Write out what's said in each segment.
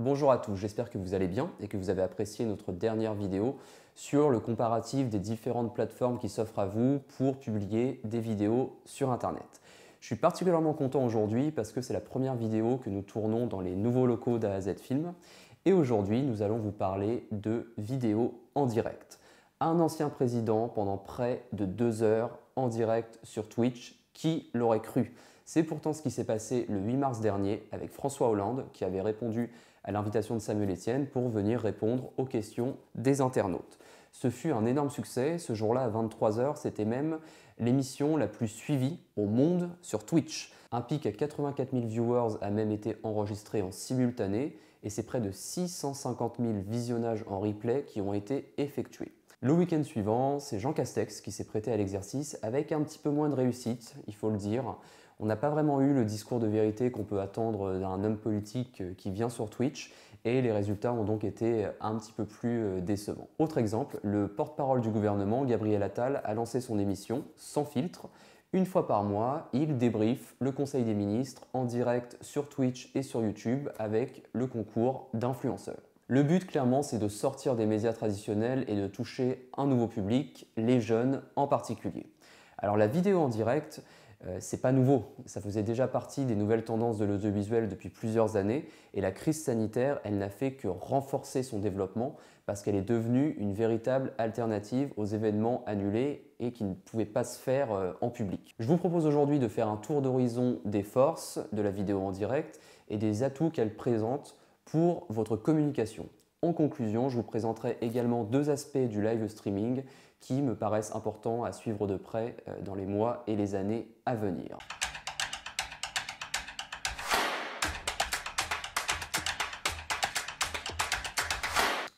Bonjour à tous, j'espère que vous allez bien et que vous avez apprécié notre dernière vidéo sur le comparatif des différentes plateformes qui s'offrent à vous pour publier des vidéos sur Internet. Je suis particulièrement content aujourd'hui parce que c'est la première vidéo que nous tournons dans les nouveaux locaux d'AZ Film et aujourd'hui nous allons vous parler de vidéos en direct. Un ancien président pendant près de deux heures en direct sur Twitch, qui l'aurait cru c'est pourtant ce qui s'est passé le 8 mars dernier avec François Hollande qui avait répondu à l'invitation de Samuel Etienne pour venir répondre aux questions des internautes. Ce fut un énorme succès. Ce jour-là, à 23h, c'était même l'émission la plus suivie au monde sur Twitch. Un pic à 84 000 viewers a même été enregistré en simultané et c'est près de 650 000 visionnages en replay qui ont été effectués. Le week-end suivant, c'est Jean Castex qui s'est prêté à l'exercice avec un petit peu moins de réussite, il faut le dire on n'a pas vraiment eu le discours de vérité qu'on peut attendre d'un homme politique euh, qui vient sur Twitch et les résultats ont donc été un petit peu plus euh, décevants. Autre exemple, le porte-parole du gouvernement, Gabriel Attal, a lancé son émission Sans filtre. Une fois par mois, il débriefe le Conseil des ministres en direct sur Twitch et sur YouTube avec le concours d'influenceurs. Le but, clairement, c'est de sortir des médias traditionnels et de toucher un nouveau public, les jeunes en particulier. Alors la vidéo en direct, euh, c'est pas nouveau. Ça faisait déjà partie des nouvelles tendances de l'audiovisuel depuis plusieurs années et la crise sanitaire, elle n'a fait que renforcer son développement parce qu'elle est devenue une véritable alternative aux événements annulés et qui ne pouvaient pas se faire euh, en public. Je vous propose aujourd'hui de faire un tour d'horizon des forces de la vidéo en direct et des atouts qu'elle présente pour votre communication. En conclusion, je vous présenterai également deux aspects du live streaming qui me paraissent importants à suivre de près euh, dans les mois et les années à venir.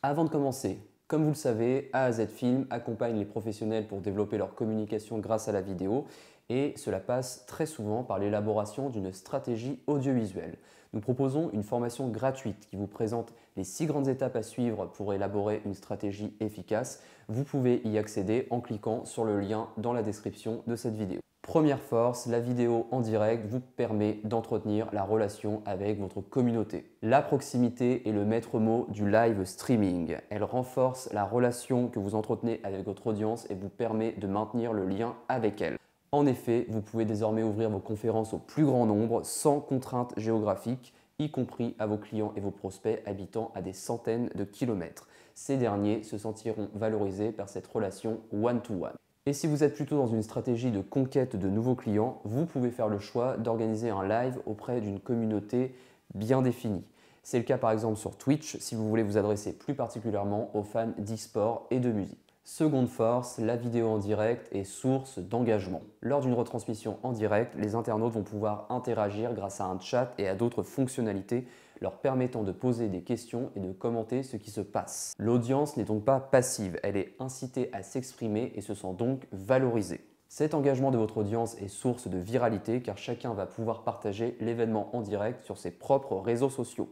Avant de commencer, comme vous le savez, A Film accompagne les professionnels pour développer leur communication grâce à la vidéo et cela passe très souvent par l'élaboration d'une stratégie audiovisuelle. Nous proposons une formation gratuite qui vous présente les six grandes étapes à suivre pour élaborer une stratégie efficace. Vous pouvez y accéder en cliquant sur le lien dans la description de cette vidéo. Première force, la vidéo en direct vous permet d'entretenir la relation avec votre communauté. La proximité est le maître mot du live streaming. Elle renforce la relation que vous entretenez avec votre audience et vous permet de maintenir le lien avec elle. En effet, vous pouvez désormais ouvrir vos conférences au plus grand nombre sans contrainte géographique, y compris à vos clients et vos prospects habitant à des centaines de kilomètres. Ces derniers se sentiront valorisés par cette relation one-to-one. -one. Et si vous êtes plutôt dans une stratégie de conquête de nouveaux clients, vous pouvez faire le choix d'organiser un live auprès d'une communauté bien définie. C'est le cas par exemple sur Twitch si vous voulez vous adresser plus particulièrement aux fans d'e-sport et de musique. Seconde force, la vidéo en direct est source d'engagement. Lors d'une retransmission en direct, les internautes vont pouvoir interagir grâce à un chat et à d'autres fonctionnalités leur permettant de poser des questions et de commenter ce qui se passe. L'audience n'est donc pas passive, elle est incitée à s'exprimer et se sent donc valorisée. Cet engagement de votre audience est source de viralité car chacun va pouvoir partager l'événement en direct sur ses propres réseaux sociaux.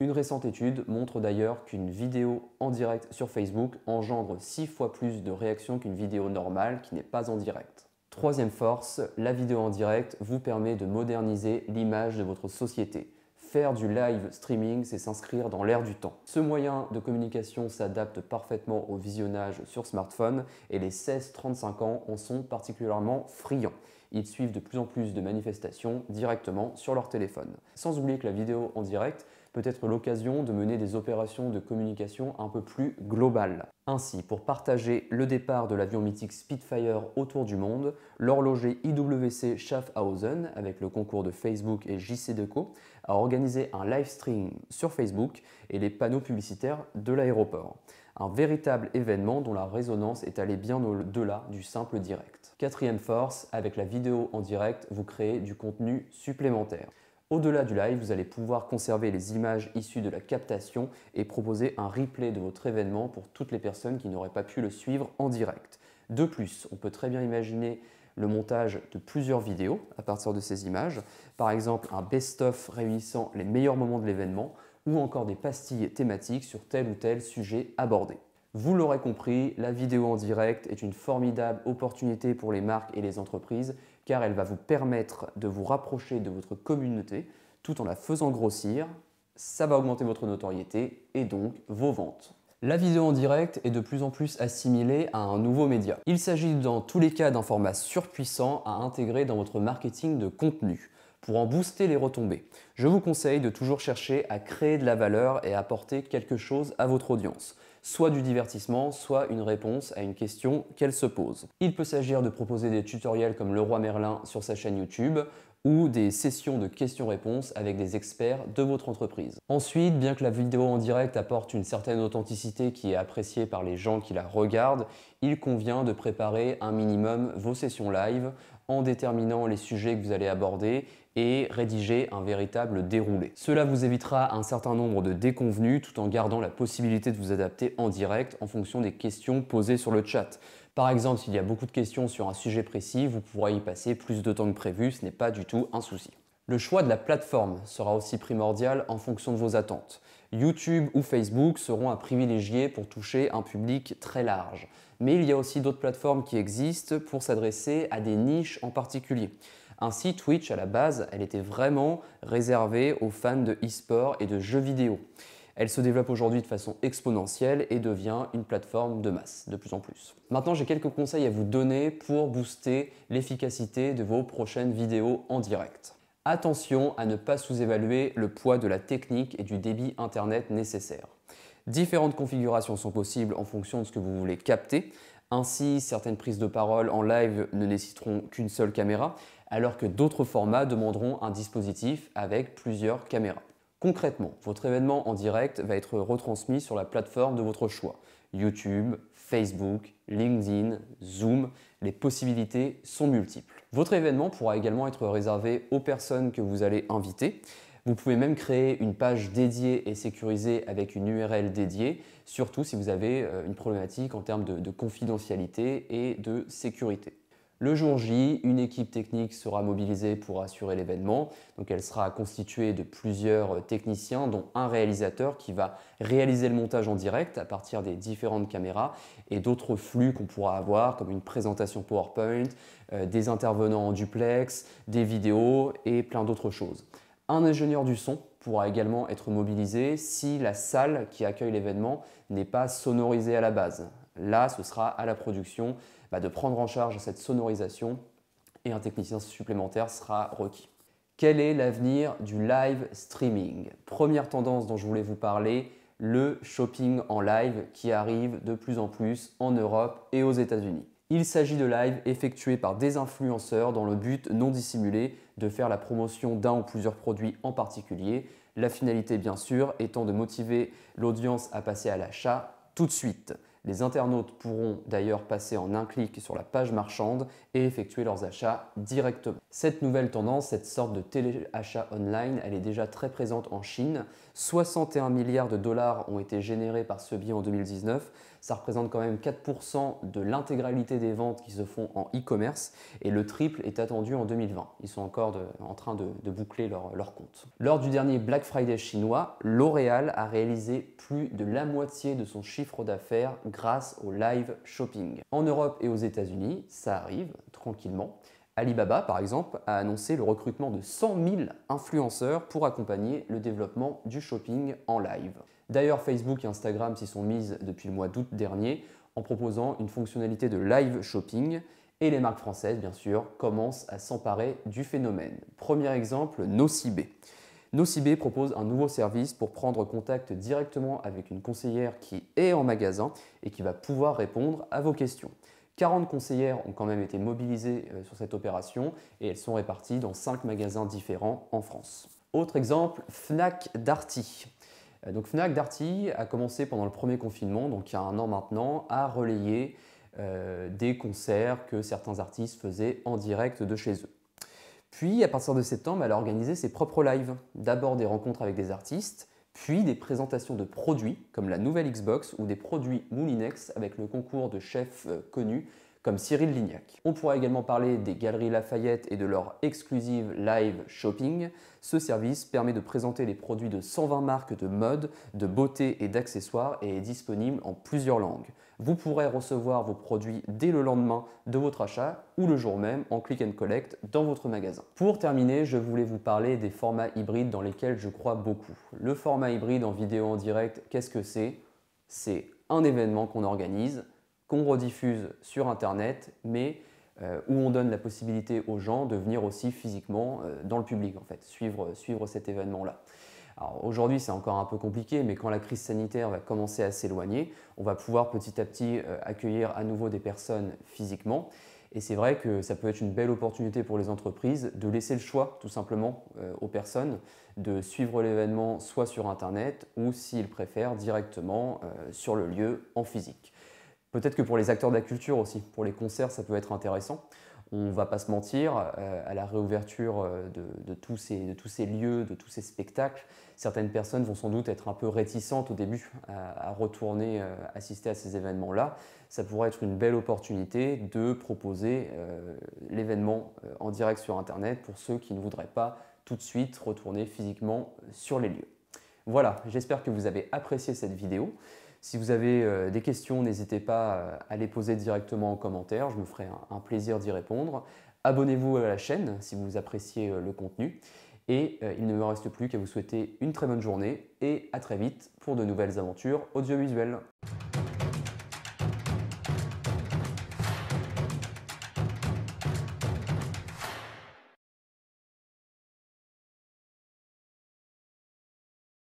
Une récente étude montre d'ailleurs qu'une vidéo en direct sur Facebook engendre 6 fois plus de réactions qu'une vidéo normale qui n'est pas en direct. Troisième force, la vidéo en direct vous permet de moderniser l'image de votre société. Faire du live streaming, c'est s'inscrire dans l'ère du temps. Ce moyen de communication s'adapte parfaitement au visionnage sur smartphone et les 16-35 ans en sont particulièrement friands ils suivent de plus en plus de manifestations directement sur leur téléphone. Sans oublier que la vidéo en direct peut être l'occasion de mener des opérations de communication un peu plus globales. Ainsi, pour partager le départ de l'avion mythique Spitfire autour du monde, l'horloger IWC Schaffhausen, avec le concours de Facebook et JC Deco, a organisé un live stream sur Facebook et les panneaux publicitaires de l'aéroport un véritable événement dont la résonance est allée bien au-delà du simple direct. Quatrième force, avec la vidéo en direct, vous créez du contenu supplémentaire. Au-delà du live, vous allez pouvoir conserver les images issues de la captation et proposer un replay de votre événement pour toutes les personnes qui n'auraient pas pu le suivre en direct. De plus, on peut très bien imaginer le montage de plusieurs vidéos à partir de ces images, par exemple un best-of réunissant les meilleurs moments de l'événement ou encore des pastilles thématiques sur tel ou tel sujet abordé. Vous l'aurez compris, la vidéo en direct est une formidable opportunité pour les marques et les entreprises car elle va vous permettre de vous rapprocher de votre communauté tout en la faisant grossir. Ça va augmenter votre notoriété et donc vos ventes. La vidéo en direct est de plus en plus assimilée à un nouveau média. Il s'agit dans tous les cas d'un format surpuissant à intégrer dans votre marketing de contenu pour en booster les retombées. Je vous conseille de toujours chercher à créer de la valeur et apporter quelque chose à votre audience soit du divertissement, soit une réponse à une question qu'elle se pose. Il peut s'agir de proposer des tutoriels comme le roi Merlin sur sa chaîne YouTube, ou des sessions de questions-réponses avec des experts de votre entreprise. Ensuite, bien que la vidéo en direct apporte une certaine authenticité qui est appréciée par les gens qui la regardent, il convient de préparer un minimum vos sessions live en déterminant les sujets que vous allez aborder et rédiger un véritable déroulé. Cela vous évitera un certain nombre de déconvenus tout en gardant la possibilité de vous adapter en direct en fonction des questions posées sur le chat. Par exemple, s'il y a beaucoup de questions sur un sujet précis, vous pourrez y passer plus de temps que prévu, ce n'est pas du tout un souci. Le choix de la plateforme sera aussi primordial en fonction de vos attentes. YouTube ou Facebook seront à privilégier pour toucher un public très large. Mais il y a aussi d'autres plateformes qui existent pour s'adresser à des niches en particulier. Ainsi, Twitch, à la base, elle était vraiment réservée aux fans de e-sport et de jeux vidéo. Elle se développe aujourd'hui de façon exponentielle et devient une plateforme de masse, de plus en plus. Maintenant, j'ai quelques conseils à vous donner pour booster l'efficacité de vos prochaines vidéos en direct. Attention à ne pas sous-évaluer le poids de la technique et du débit Internet nécessaire. Différentes configurations sont possibles en fonction de ce que vous voulez capter. Ainsi, certaines prises de parole en live ne nécessiteront qu'une seule caméra, alors que d'autres formats demanderont un dispositif avec plusieurs caméras. Concrètement, votre événement en direct va être retransmis sur la plateforme de votre choix. YouTube, Facebook, LinkedIn, Zoom, les possibilités sont multiples. Votre événement pourra également être réservé aux personnes que vous allez inviter. Vous pouvez même créer une page dédiée et sécurisée avec une URL dédiée, surtout si vous avez euh, une problématique en termes de, confidentialité et de sécurité. Le jour J, une équipe technique sera mobilisée pour assurer l'événement. Donc elle sera constituée de plusieurs techniciens, dont un réalisateur qui va réaliser le montage en direct à partir des différentes caméras et d'autres flux qu'on pourra avoir, comme une présentation PowerPoint, euh, des intervenants en duplex, des vidéos et plein d'autres choses. Un ingénieur du son pourra également être mobilisé si la salle qui accueille l'événement n'est pas sonorisée à la base. Là, ce sera à la production bah, de prendre en charge cette sonorisation et un technicien supplémentaire sera requis. Quel est l'avenir du live streaming Première tendance dont je voulais vous parler, le shopping en live qui arrive de plus en plus en Europe et aux États-Unis. Il s'agit de live effectués par des influenceurs dans le but non dissimulé de faire la promotion d'un ou plusieurs produits en particulier, la finalité bien sûr étant de motiver l'audience à passer à l'achat tout de suite. Les internautes pourront d'ailleurs passer en un clic sur la page marchande et effectuer leurs achats directement. Cette nouvelle tendance, cette sorte de téléachat online, elle est déjà très présente en Chine. 61 milliards de dollars ont été générés par ce biais en 2019. Ça représente quand même 4% de l'intégralité des ventes qui se font en e-commerce et le triple est attendu en 2020. Ils sont encore en train de, boucler leur compte. Lors du dernier Black Friday chinois, L'Oréal a réalisé plus de la moitié de son chiffre d'affaires grâce au live shopping. En Europe et aux États-Unis, ça arrive tranquillement. Alibaba, par exemple, a annoncé le recrutement de 100 000 influenceurs pour accompagner le développement du shopping en live. D'ailleurs, Facebook et Instagram s'y sont mises depuis le mois d'août dernier en proposant une fonctionnalité de live shopping et les marques françaises, bien sûr, commencent à s'emparer du phénomène. Premier exemple, Nocibé. Nocibé propose un nouveau service pour prendre contact directement avec une conseillère qui est en magasin et qui va pouvoir répondre à vos questions. 40 conseillères ont quand même été mobilisées euh, sur cette opération et elles sont réparties dans 5 magasins différents en France. Autre exemple, Fnac Darty. Euh, donc Fnac Darty a commencé pendant le premier confinement, donc il y a un an maintenant, à relayer euh, des concerts que certains artistes faisaient en direct de chez eux. Puis, à partir de septembre, elle a organisé ses propres lives. D'abord des rencontres avec des artistes, puis des présentations de produits, comme la nouvelle Xbox ou des produits Moulinex avec le concours de chefs euh, connus comme Cyril Lignac. On pourra également parler des Galeries Lafayette et de leur exclusive live shopping. Ce service permet de présenter les produits de 120 marques de mode, de beauté et d'accessoires et est disponible en plusieurs langues. Vous pourrez recevoir vos produits dès le lendemain de votre achat ou le jour même en click and collect dans votre magasin. Pour terminer, je voulais vous parler des formats hybrides dans lesquels je crois beaucoup. Le format hybride en vidéo en direct, qu'est-ce que c'est C'est un événement qu'on organise qu'on rediffuse sur Internet, mais euh, où on donne la possibilité aux gens de venir aussi physiquement euh, dans le public, en fait, suivre, cet événement-là. Alors aujourd'hui, c'est encore un peu compliqué, mais quand la crise sanitaire va commencer à s'éloigner, on va pouvoir petit à petit euh, accueillir à nouveau des personnes physiquement. Et c'est vrai que ça peut être une belle opportunité pour les entreprises de laisser le choix tout simplement aux personnes de suivre l'événement soit sur Internet ou s'ils préfèrent directement sur le lieu en physique. Peut-être que pour les acteurs de la culture aussi, pour les concerts, ça peut être intéressant. On ne va pas se mentir, euh, à la réouverture euh, de, tous ces, lieux, de tous ces spectacles, certaines personnes vont sans doute être un peu réticentes au début à, retourner euh, assister à ces événements-là. Ça pourrait être une belle opportunité de proposer l'événement en direct sur Internet pour ceux qui ne voudraient pas tout de suite retourner physiquement sur les lieux. Voilà, j'espère que vous avez apprécié cette vidéo. Si vous avez euh, des questions, n'hésitez pas euh, à les poser directement en commentaire, je me ferai un plaisir d'y répondre. Abonnez-vous à la chaîne si vous appréciez euh, le contenu. Et il ne me reste plus qu'à vous souhaiter une très bonne journée et à très vite pour de nouvelles aventures audiovisuelles.